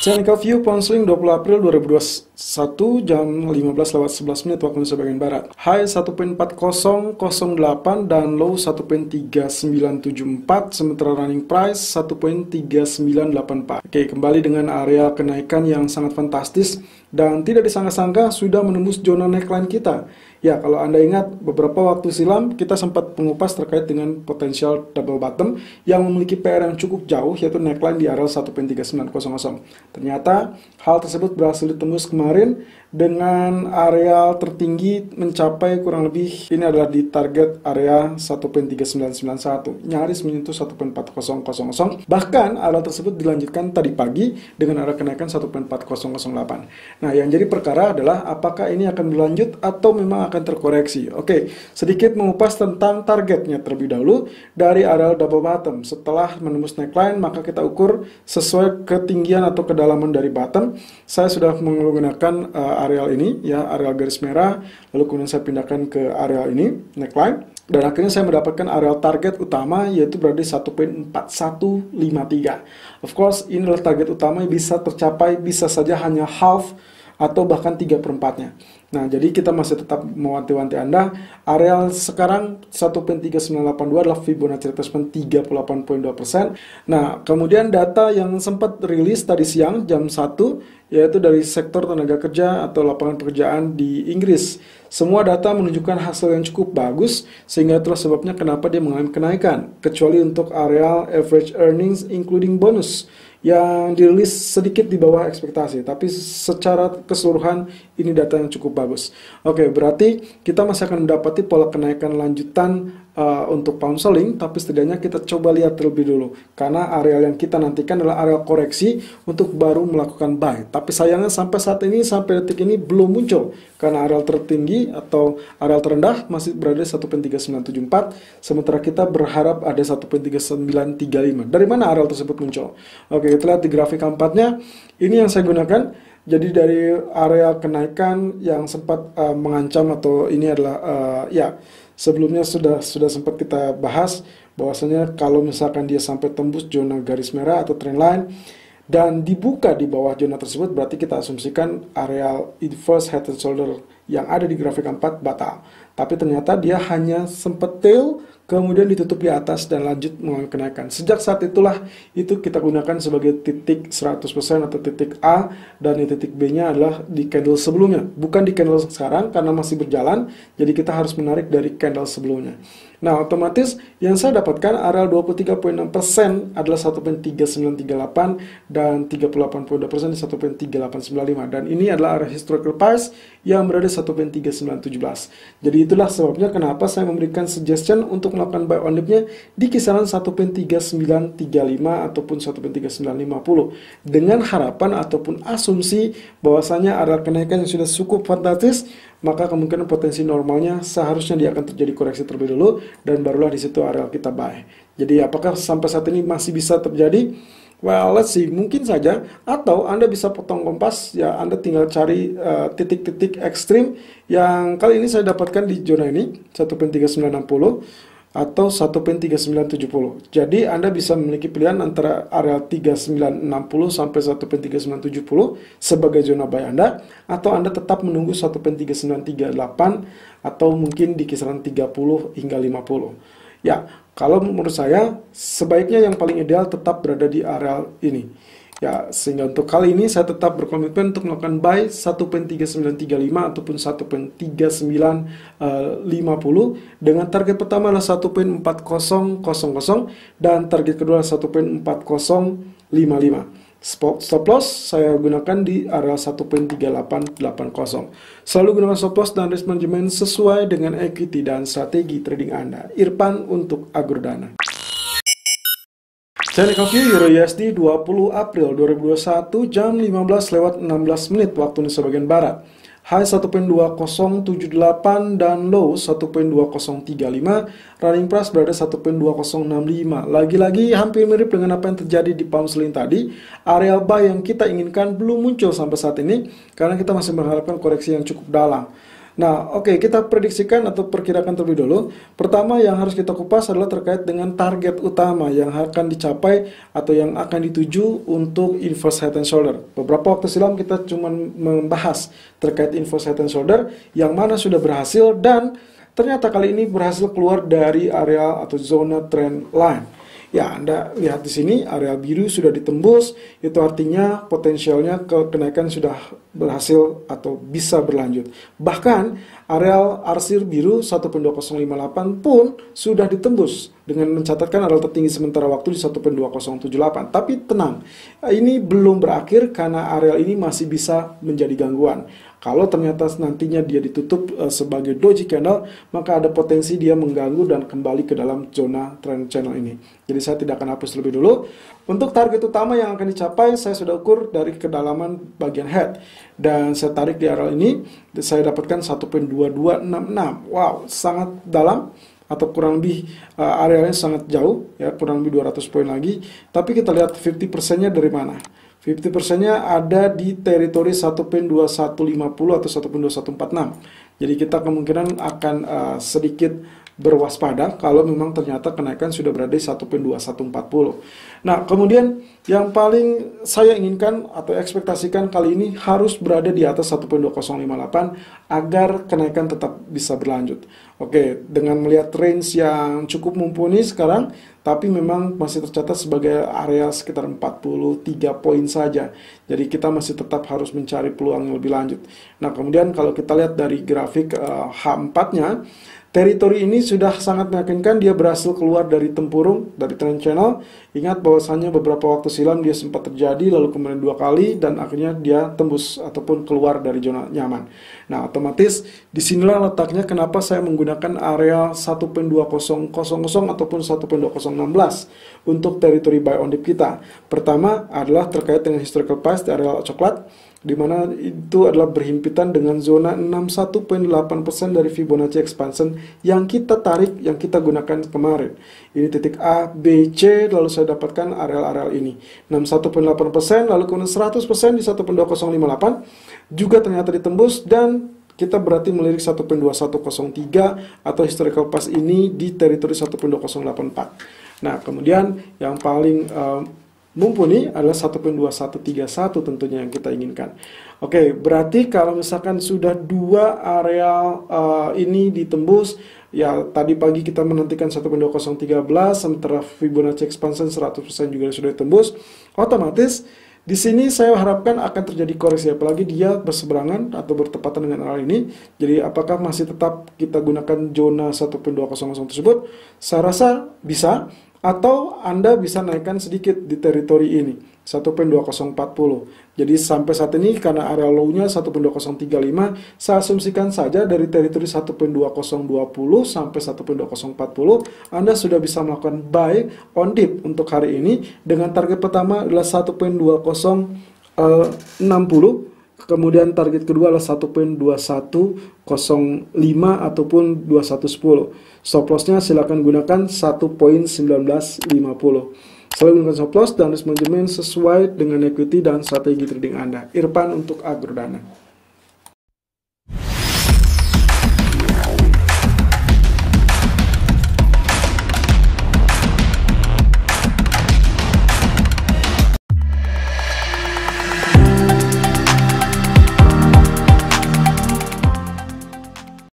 Channel View Ponseling 20 April 2021 jam 15 lewat 11 menit waktu Indonesia bagian Barat. High 1.4008 dan low 1.3974 sementara running price 1.3984. Oke, kembali dengan area kenaikan yang sangat fantastis dan tidak disangka-sangka sudah menembus zona neckline kita Ya, kalau Anda ingat, beberapa waktu silam kita sempat mengupas terkait dengan potensial double bottom yang memiliki PR yang cukup jauh, yaitu neckline di area 1.3900. Ternyata, hal tersebut berhasil ditembus kemarin dengan area tertinggi mencapai kurang lebih ini adalah di target area 1.3991 nyaris menyentuh 1.4000 bahkan area tersebut dilanjutkan tadi pagi dengan arah kenaikan 1.4008 nah yang jadi perkara adalah apakah ini akan berlanjut atau memang akan terkoreksi oke sedikit mengupas tentang targetnya terlebih dahulu dari area double bottom setelah menembus neckline maka kita ukur sesuai ketinggian atau kedalaman dari bottom saya sudah menggunakan uh, areal ini ya areal garis merah lalu kemudian saya pindahkan ke areal ini neckline dan akhirnya saya mendapatkan areal target utama yaitu berada di 1.4153. Of course, ini adalah target utama yang bisa tercapai bisa saja hanya half atau bahkan 3 4 nya Nah, jadi kita masih tetap mewanti-wanti Anda. Areal sekarang 1.3982 adalah Fibonacci retracement 38.2%. Nah, kemudian data yang sempat rilis tadi siang jam 1 yaitu dari sektor tenaga kerja atau lapangan pekerjaan di Inggris. Semua data menunjukkan hasil yang cukup bagus, sehingga itulah sebabnya kenapa dia mengalami kenaikan, kecuali untuk areal average earnings including bonus yang dirilis sedikit di bawah ekspektasi, tapi secara keseluruhan ini data yang cukup bagus. Oke, berarti kita masih akan mendapati pola kenaikan lanjutan uh, untuk counseling, tapi setidaknya kita coba lihat terlebih dulu. Karena areal yang kita nantikan adalah areal koreksi untuk baru melakukan buy. Tapi sayangnya sampai saat ini, sampai detik ini belum muncul. Karena areal tertinggi atau areal terendah masih berada di 1.3974, sementara kita berharap ada 1.3935. Dari mana areal tersebut muncul? Oke, kita lihat di grafik keempatnya. Ini yang saya gunakan. Jadi dari area kenaikan yang sempat uh, mengancam atau ini adalah uh, ya sebelumnya sudah sudah sempat kita bahas bahwasanya kalau misalkan dia sampai tembus zona garis merah atau trendline dan dibuka di bawah zona tersebut berarti kita asumsikan areal inverse head and shoulder yang ada di grafik 4 batal. Tapi ternyata dia hanya sempat tail kemudian ditutup di atas dan lanjut mengenakan. Sejak saat itulah itu kita gunakan sebagai titik 100% atau titik A dan di titik B-nya adalah di candle sebelumnya, bukan di candle sekarang karena masih berjalan, jadi kita harus menarik dari candle sebelumnya. Nah, otomatis yang saya dapatkan areal 23.6% adalah 1.3938 dan 38.2% di 1.3895 dan ini adalah area historical price yang berada di 1.3917. Jadi itulah sebabnya kenapa saya memberikan suggestion untuk melakukan buy on dipnya di kisaran 1.3935 ataupun 1.3950 dengan harapan ataupun asumsi bahwasanya area kenaikan yang sudah cukup fantastis maka kemungkinan potensi normalnya seharusnya dia akan terjadi koreksi terlebih dulu dan barulah di situ areal kita buy. Jadi apakah sampai saat ini masih bisa terjadi? Well, let's see, mungkin saja atau Anda bisa potong kompas ya Anda tinggal cari eh, titik-titik uh, ekstrim yang kali ini saya dapatkan di zona ini 1.3960 atau 1 pin 3970. Jadi Anda bisa memiliki pilihan antara area 3960 sampai 1 pin 3970 sebagai zona buy Anda atau Anda tetap menunggu 1 pin 3938 atau mungkin di kisaran 30 hingga 50. Ya, kalau menurut saya sebaiknya yang paling ideal tetap berada di area ini. Ya, sehingga untuk kali ini saya tetap berkomitmen untuk melakukan buy 1.3935 ataupun 1.3950 eh, dengan target pertama adalah 1.4000 dan target kedua adalah 1.4055. stop loss saya gunakan di area 1.3880. Selalu gunakan stop loss dan risk management sesuai dengan equity dan strategi trading Anda. Irfan untuk Agrodana. Euro USD 20 April 2021 jam 15 lewat 16 menit waktu Indonesia bagian Barat. High 1.2078 dan low 1.2035, running price berada 1.2065. Lagi-lagi hampir mirip dengan apa yang terjadi di pound sterling tadi, area buy yang kita inginkan belum muncul sampai saat ini karena kita masih mengharapkan koreksi yang cukup dalam. Nah, oke, okay, kita prediksikan atau perkirakan terlebih dulu. Pertama yang harus kita kupas adalah terkait dengan target utama yang akan dicapai atau yang akan dituju untuk inverse head and shoulder. Beberapa waktu silam kita cuma membahas terkait inverse head and shoulder yang mana sudah berhasil dan ternyata kali ini berhasil keluar dari area atau zona trend line. Ya, Anda lihat di sini area biru sudah ditembus, itu artinya potensialnya kenaikan sudah berhasil atau bisa berlanjut. Bahkan areal arsir biru 1.2058 pun sudah ditembus dengan mencatatkan areal tertinggi sementara waktu di 1.2078. Tapi tenang, ini belum berakhir karena areal ini masih bisa menjadi gangguan. Kalau ternyata nantinya dia ditutup eh, sebagai doji candle, maka ada potensi dia mengganggu dan kembali ke dalam zona trend channel ini. Jadi saya tidak akan hapus lebih dulu. Untuk target utama yang akan dicapai, saya sudah ukur dari kedalaman bagian head. Dan saya tarik di area ini, saya dapatkan 1.2266. Wow, sangat dalam atau kurang lebih uh, arealnya sangat jauh ya kurang lebih 200 poin lagi tapi kita lihat 50%-nya dari mana 50%-nya ada di teritori 1.2150 atau 1.2146 jadi kita kemungkinan akan uh, sedikit berwaspada kalau memang ternyata kenaikan sudah berada di 1.2140. Nah, kemudian yang paling saya inginkan atau ekspektasikan kali ini harus berada di atas 1.2058 agar kenaikan tetap bisa berlanjut. Oke, dengan melihat range yang cukup mumpuni sekarang, tapi memang masih tercatat sebagai area sekitar 43 poin saja. Jadi kita masih tetap harus mencari peluang yang lebih lanjut. Nah, kemudian kalau kita lihat dari grafik H4-nya, eh, Teritori ini sudah sangat meyakinkan dia berhasil keluar dari tempurung, dari trend channel. Ingat bahwasannya beberapa waktu silam dia sempat terjadi, lalu kemudian dua kali, dan akhirnya dia tembus ataupun keluar dari zona nyaman. Nah, otomatis disinilah letaknya kenapa saya menggunakan area 1.2000 ataupun 1.2016 untuk teritori buy on dip kita. Pertama adalah terkait dengan historical price di area coklat di mana itu adalah berhimpitan dengan zona 61.8% dari Fibonacci expansion yang kita tarik, yang kita gunakan kemarin. Ini titik A, B, C, lalu saya dapatkan areal-areal ini. 61.8%, lalu kemudian 100% di 1.2058, juga ternyata ditembus dan kita berarti melirik 1.2103 atau historical pass ini di teritori 1.2084. Nah, kemudian yang paling uh, mumpuni adalah 1.2131 tentunya yang kita inginkan. Oke, okay, berarti kalau misalkan sudah dua areal uh, ini ditembus, ya tadi pagi kita menantikan 1.2013, sementara Fibonacci expansion 100% juga sudah ditembus, otomatis di sini saya harapkan akan terjadi koreksi apalagi dia berseberangan atau bertepatan dengan area ini. Jadi apakah masih tetap kita gunakan zona 1.200 tersebut? Saya rasa bisa atau Anda bisa naikkan sedikit di teritori ini, 1.2040. Jadi sampai saat ini karena area low-nya 1.2035, saya asumsikan saja dari teritori 1.2020 sampai 1.2040, Anda sudah bisa melakukan buy on dip untuk hari ini dengan target pertama adalah 1.2060 Kemudian target kedua adalah 1.2105 ataupun 2110. Stop lossnya silakan gunakan 1.1950. Selalu gunakan stop loss dan risk management sesuai dengan equity dan strategi trading Anda. Irfan untuk Agrodana.